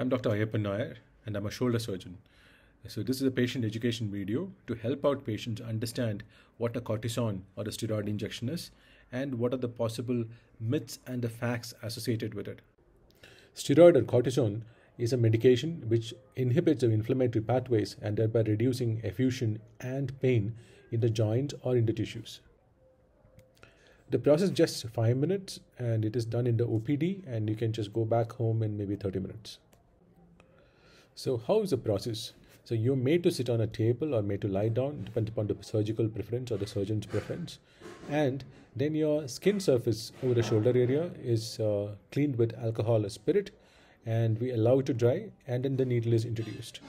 I'm Dr. Ayappa Nair and I'm a shoulder surgeon. So this is a patient education video to help out patients understand what a cortisone or a steroid injection is and what are the possible myths and the facts associated with it. Steroid or cortisone is a medication which inhibits the inflammatory pathways and thereby reducing effusion and pain in the joints or in the tissues. The process just 5 minutes and it is done in the OPD and you can just go back home in maybe 30 minutes. So how is the process? So you're made to sit on a table or made to lie down, depending upon the surgical preference or the surgeon's preference. And then your skin surface over the shoulder area is uh, cleaned with alcohol or spirit, and we allow it to dry, and then the needle is introduced.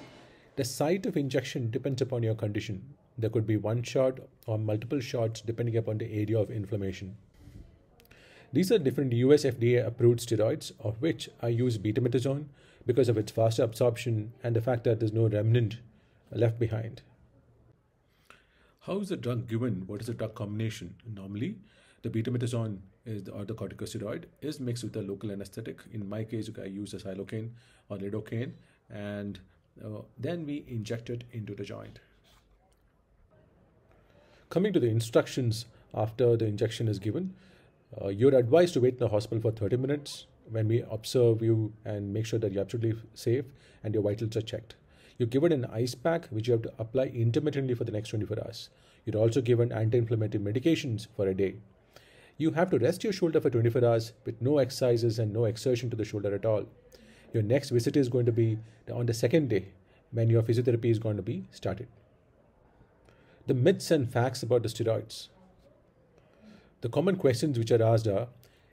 The site of injection depends upon your condition. There could be one shot or multiple shots depending upon the area of inflammation. These are different US FDA approved steroids, of which I use betametazone because of its faster absorption and the fact that there's no remnant left behind. How is the drug given? What is the drug combination? Normally, the betametazone is the, or the corticosteroid is mixed with a local anesthetic. In my case, I use a xylocaine or lidocaine, and uh, then we inject it into the joint. Coming to the instructions after the injection is given, uh, you're advised to wait in the hospital for 30 minutes when we observe you and make sure that you're absolutely safe and your vitals are checked. You're given an ice pack which you have to apply intermittently for the next 24 hours. You're also given anti-inflammatory medications for a day. You have to rest your shoulder for 24 hours with no exercises and no exertion to the shoulder at all. Your next visit is going to be on the second day when your physiotherapy is going to be started. The myths and facts about the steroids. The common questions which are asked are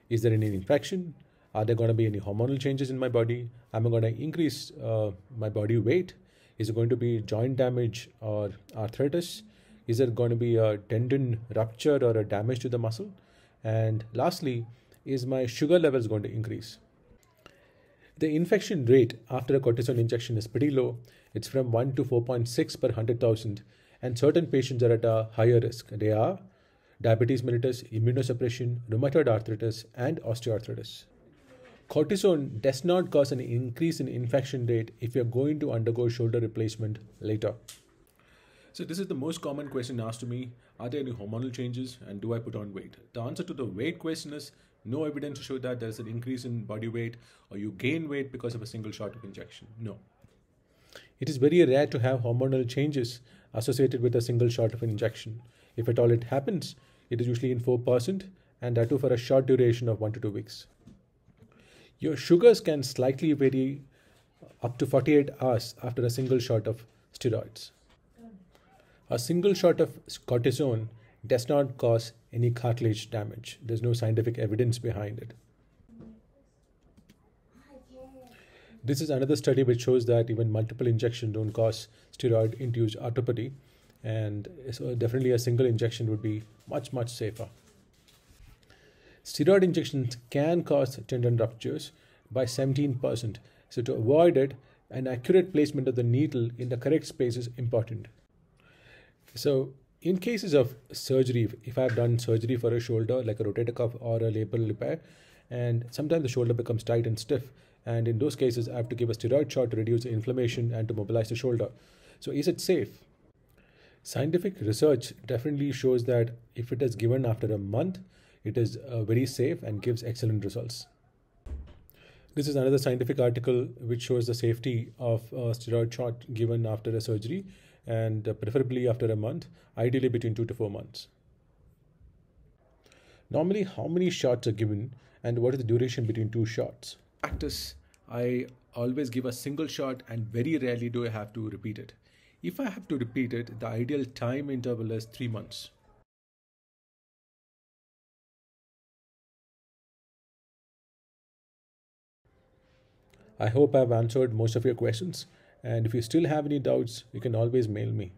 Is there any infection? Are there going to be any hormonal changes in my body? Am I going to increase uh, my body weight? Is it going to be joint damage or arthritis? Is there going to be a tendon rupture or a damage to the muscle? And lastly, is my sugar levels going to increase? The infection rate after a cortisone injection is pretty low. It's from 1 to 4.6 per 100,000, and certain patients are at a higher risk. They are diabetes mellitus, immunosuppression, rheumatoid arthritis, and osteoarthritis. Cortisone does not cause an increase in infection rate if you're going to undergo shoulder replacement later. So this is the most common question asked to me. Are there any hormonal changes and do I put on weight? The answer to the weight question is no evidence to show that there's an increase in body weight or you gain weight because of a single shot of injection. No. It is very rare to have hormonal changes associated with a single shot of an injection. If at all it happens, it is usually in 4% and that too for a short duration of 1 to 2 weeks. Your sugars can slightly vary up to 48 hours after a single shot of steroids. A single shot of cortisone does not cause any cartilage damage. There's no scientific evidence behind it. This is another study which shows that even multiple injections don't cause steroid induced arthropathy and so definitely a single injection would be much much safer steroid injections can cause tendon ruptures by 17% so to avoid it an accurate placement of the needle in the correct space is important so in cases of surgery if i've done surgery for a shoulder like a rotator cuff or a labral repair and sometimes the shoulder becomes tight and stiff and in those cases i have to give a steroid shot to reduce the inflammation and to mobilize the shoulder so is it safe Scientific research definitely shows that if it is given after a month, it is uh, very safe and gives excellent results. This is another scientific article which shows the safety of steroid shot given after a surgery and uh, preferably after a month, ideally between two to four months. Normally, how many shots are given and what is the duration between two shots? Practice. I always give a single shot and very rarely do I have to repeat it. If I have to repeat it, the ideal time interval is 3 months. I hope I've answered most of your questions and if you still have any doubts, you can always mail me.